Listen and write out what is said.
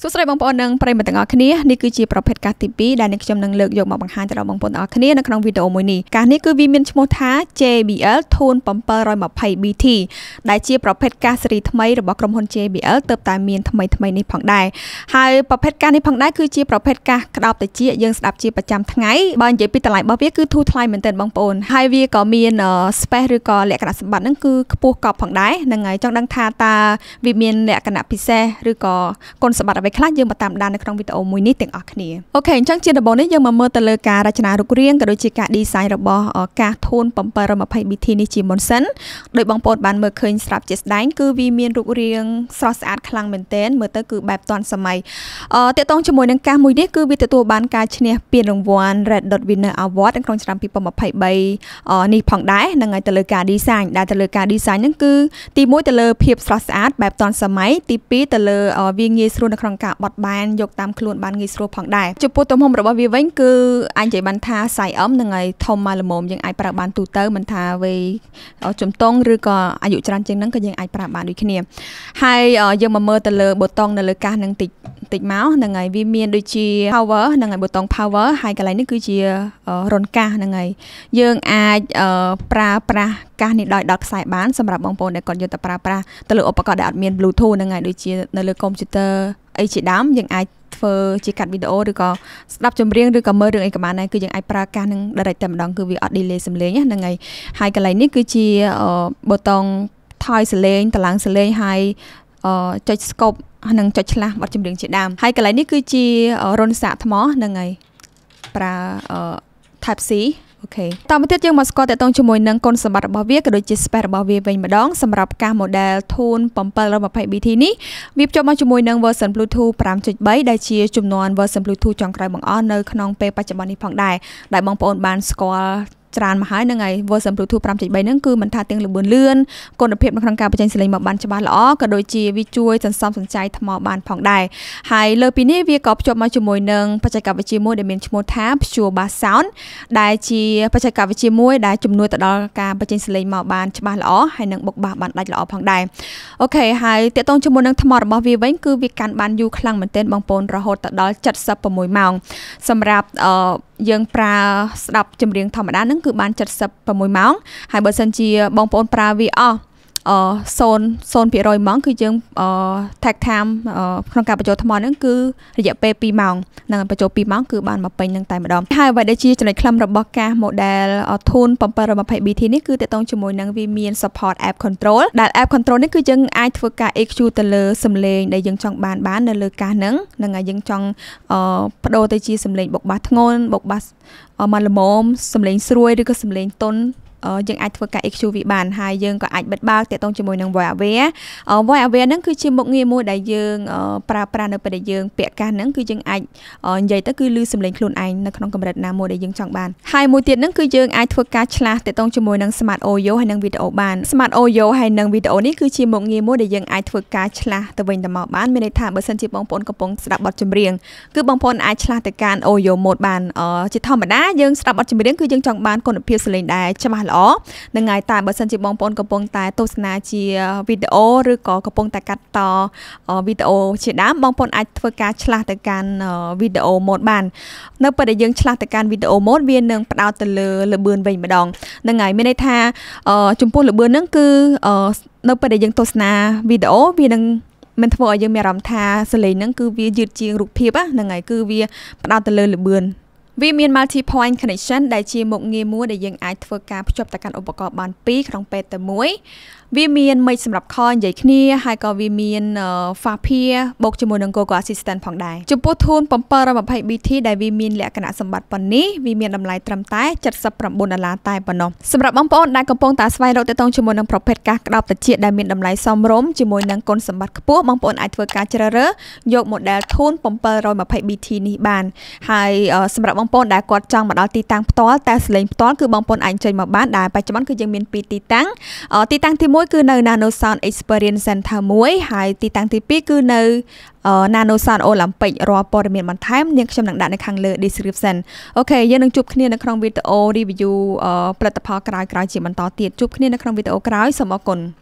សួស្តីបងប្អូននិងប្រិយមិត្តទាំងអស់គ្នានេះគឺជាប្រភេទកាសទី2ដែលអ្នកខ្ញុំនឹងលើកយកមកបង្ហាញទៅដល់បងប្អូនទាំងអស់គ្នានៅក្នុងវីដេអូមួយនេះកាសនេះគឺវាមានឈ្មោះថា JBL Tune 720 BT ដែលជាប្រភេទកាសស៊េរីថ្មីរបស់ក្រុមហ៊ុន JBL ទើបតែមានថ្មីថ្មីនេះផងដែរហើយប្រភេទកាសនេះផងដែរគឺជាប្រភេទកាសក្តោបត្រចៀកយើងស្ដាប់ជាប្រចាំថ្ងៃបើនិយាយពីតម្លៃរបស់វាគឺធូរថ្លៃមែនទែនបងប្អូនហើយវាក៏មាន space ឬក៏លក្ខណៈសម្បត្តិហ្នឹងគឺខ្ពស់កប់ផងដែរនឹងហើយចង់ដឹងថាតើវាមានលក្ខណៈពិសេសឬក៏គុណសម្បត្តិអ្វីខ្លះយើងមកតាមដាននៅក្នុងវីដេអូមួយនេះទាំងអស់គ្នាអូខេអញ្ចឹងជាដំបូងនេះយើងមកមើលទៅលើការរចនារូបរាងក៏ដូចជាការ design របស់កាសធូន 720BT នេះជាមុនសិនដោយបងប្អូនបានមើលឃើញស្រាប់ជាស្ដែងគឺវាមានរូបរាងស្រស់ស្អាតខ្លាំងមែនទែនមើលទៅគឺបែបទាន់សម័យអឺតកតងជាមួយនឹងកាសមួយនេះគឺវាទទួលបានការឈ្នះពានរង្វាន់ Red Dot Winner Award ក្នុងឆ្នាំ2023នេះផងដែរនឹងឲ្យទៅលើការ design ដែលទៅលើការ design ហ្នឹងគឺទី1ទៅលើភាពស្រស់ស្អាតបែបទាន់សម័យទី2ទៅលើវាងាយស្រួលនៅក្នុងក្នុងការបត់បែនយកតាមខ្លួនបានងាយស្រួលផងដែរចំពោះទំហំរបស់វាវិញគឺអញនិយាយបានថាសៃអមនឹងឲ្យធំមកល្មមយើងអាចប្រើបានទូទៅមិនថាវ័យជំទង់ឬក៏អាយុច្រើនជាងហ្នឹងក៏យើងអាចប្រើបានដូចគ្នាហើយយើងមកមើលទៅលើប៊ូតុង នៅលើកាសនឹងតិចតិចមកហ្នឹងហើយវាមានដូចជា power ហ្នឹងហើយប៊ូតុង power ហើយកន្លែងនេះគឺជារុនកាសហ្នឹងហើយយើងអាចប្រើប្រាស់កាសនេះដោយដកខ្សែបានសម្រាប់បងប្អូនដែលគាត់យកទៅប្រើប្រាស់ទៅលើឧបករណ៍ដែលអត់មាន Bluetooth ហ្នឹងហើយដូចជានៅលើកុំព្យូទ័រអីជាដើមយើងអាចធ្វើជាកាត់វីដេអូឬក៏ស្ដាប់ចម្រៀងឬក៏មើលរឿងអីក៏បានដែរគឺយើងអាចប្រើកាសនឹង direct តែម្ដងគឺវាអត់ delay សំឡេងហ្នឹងហើយហើយកន្លែងនេះគឺជាប៊ូតុងថយសំឡេងតឡើងសំឡេងហើយចុច scope និងចុចឆ្លាស់បទចម្រៀងជាដើមហើយកន្លែងនេះគឺជារុនសាកថ្មហ្នឹងហើយប្រើ type C អូខេតមកទៀតយើងមកស្គាល់តកតងជាមួយនឹងគុណសម្បត្តិរបស់វាក៏ដូចជា spec របស់វាវិញម្ដង សម្រាប់កាស model Tune 720 BT នេះវាភ្ជាប់មកជាមួយនឹង version Bluetooth 5.3ដែលជាជំនាន់ version Bluetooth ចុងក្រោយបង្អស់នៅក្នុងពេលបច្ចុប្បន្ននេះផងដែរដែលបងប្អូនបានស្គាល់ច្រើនមកហើយនឹងឯ version Bluetooth 5.3ហ្នឹងគឺមិនថាទាំងលម្អឿនលឿនគុណភាពនៅក្នុងការបញ្ចេញសំឡេងមកបានច្បាស់ល្អក៏ដូចជាវាជួយសន្សំសំចៃថ្មបានផងដែរហើយលើពីនេះវាក៏ភ្ជាប់មកជាមួយនឹងបច្ចេកវិទ្យាមួយដែលមានឈ្មោះថា Pure Bass Sound ដែលជាបច្ចេកវិទ្យាមួយដែលជំនួយទៅដល់ការបញ្ចេញសំឡេងមកបានច្បាស់ល្អហើយនឹងបុកបាសបានដាច់ល្អផងដែរអូខេហើយតាក់ទងជាមួយនឹងថ្មរបស់វាវិញគឺវាកាន់បានយូរខ្លាំងមែនទែនបងប្អូនរហូតទៅដល់76ម៉ោងសម្រាប់អឺយើងប្រើស្ដាប់ចម្រៀងធម្មតាហ្នឹងគឺបាន76ម៉ោងហើយបើសិនជាបងប្អូនប្រើវាអស់អ0 0%ហ្មងគឺយើងអ tag time ក្នុងការបញ្ចូលថ្មហ្នឹងគឺរយៈពេល2ម៉ោងនិងបញ្ចូល2ម៉ោងគឺបានមកពេញនឹងតែម្ដងហើយអ្វីដែលជាចំណុចខ្លឹមរបស់កាស model Tune 720 BT នេះគឺតកតងជាមួយនឹងវាមាន support app control ដែល app control នេះគឺយើងអាចធ្វើការ EQ ទៅលើសំឡេងដែលយើងចង់បានបាននៅលើកាសហ្នឹងនឹងហើយយើងចង់បដូរទៅជាសំឡេងបុកបាសធ្ងន់បុកបាសមកល្មមសំឡេងស្រួយឬក៏សំឡេងទន់យើងអាចធ្វើការ XQV បានហើយយើងក៏អាចបិទបើកទាក់ទងជាមួយនឹង voice aware voice aware ហ្នឹងគឺជាមុខងារមួយដែលយើងប្រើប្រាស់នៅពេលដែលយើងពាក់កាសហ្នឹងគឺយើងអាចនិយាយទៅគឺលឺសំឡេងខ្លួនឯងនៅក្នុងកម្រិតណាមួយដែលយើងចង់បានហើយមួយទៀតហ្នឹងគឺយើងអាចធ្វើការឆ្លាស់ទាក់ទងជាមួយនឹង smart audio ហើយនិង video បាន smart audio ហើយនិង video នេះគឺជាមុខងារមួយដែលយើងអាចធ្វើការឆ្លាស់ទៅវិញទៅមកបានមានន័យថាបើសិនជាបងប្អូនកំពុងស្ដាប់បទចម្រៀងគឺបងប្អូនអាចឆ្លាស់ទៅកាន់ audio mode បានជាធម្មតាយើងស្ដាប់បទចម្រៀងគឺយើងចង់បានគុណភាពសំឡេងដែលច្បាស់ល្អល្អនឹងហើយតែបើសិនជាបងប្អូនកំពុងតែទស្សនាជាវីដេអូឬក៏កំពុងតែកាត់តវីដេអូជាដើមបងប្អូនអាចធ្វើការឆ្លាស់ទៅកាន់វីដេអូ mode បាននៅពេលដែលយើងឆ្លាស់ទៅកាន់វីដេអូ mode វានឹងផ្ដោតទៅលើល្បឿនវិញម្ដងនឹងហើយមានន័យថាចំពោះល្បឿនហ្នឹងគឺនៅពេលដែលយើងទស្សនាវីដេអូវានឹងមិនធ្វើឲ្យយើងមានអារម្មណ៍ថាសលេងហ្នឹងគឺវាយឺតជាងរូបភាពហ្នឹងហើយគឺវាផ្ដោតទៅលើល្បឿនវាមាន multi point connection ដែលជាមុខងារមួយដែលយើងអាចធ្វើការភ្ជាប់ទៅកាន់ឧបករណ៍បានពីរក្នុងពេលតែមួយវាមានមេឃសម្រាប់ខនិយាយគ្នាហើយក៏វាមាន Fafia បូកជាមួយនឹង Google Assistant ផងដែរចំពោះធូន 720BT ដែលវាមាន លក្ខណៈសម្បត្តិប៉ុណ្នេះវាមានតម្លៃត្រឹមតែ79ដុល្លារតែប៉ុណ្ណោះសម្រាប់បងប្អូនដែលកំពុងតែស្វែងរកទាក់ទងជាមួយនឹងប្រភេទកាសក្តោបត្រចៀកដែលមានតម្លៃសមរម្យជាមួយនឹងគុណសម្បត្តិខ្ពស់បងប្អូនអាចធ្វើការជ្រើសរើសយក model ធូន 720BT នេះបាន ហើយសម្រាប់បងប្អូនដែលគាត់ចង់មកដល់ទីតាំងផ្ទាល់តែសលេងផ្ទាល់គឺបងប្អូនអាចចេញមកបានដែលបច្ចុប្បន្នគឺយើងមាន2ទីតាំងទីតាំងទី1គឺនៅ Nanosound Experience Center 1ហើយទីតាំងទី2គឺនៅ Nanosound Olympic រាល់ព័ត៌មានបន្ថែមនាងខ្ញុំនឹងដាក់នៅខាងលើ description អូខេយើងនឹងជួបគ្នានៅក្នុងវីដេអូ review ផលិតផលក្រោយៗជាបន្តទៀតជួបគ្នានៅក្នុងវីដេអូក្រោយសូមអរគុណ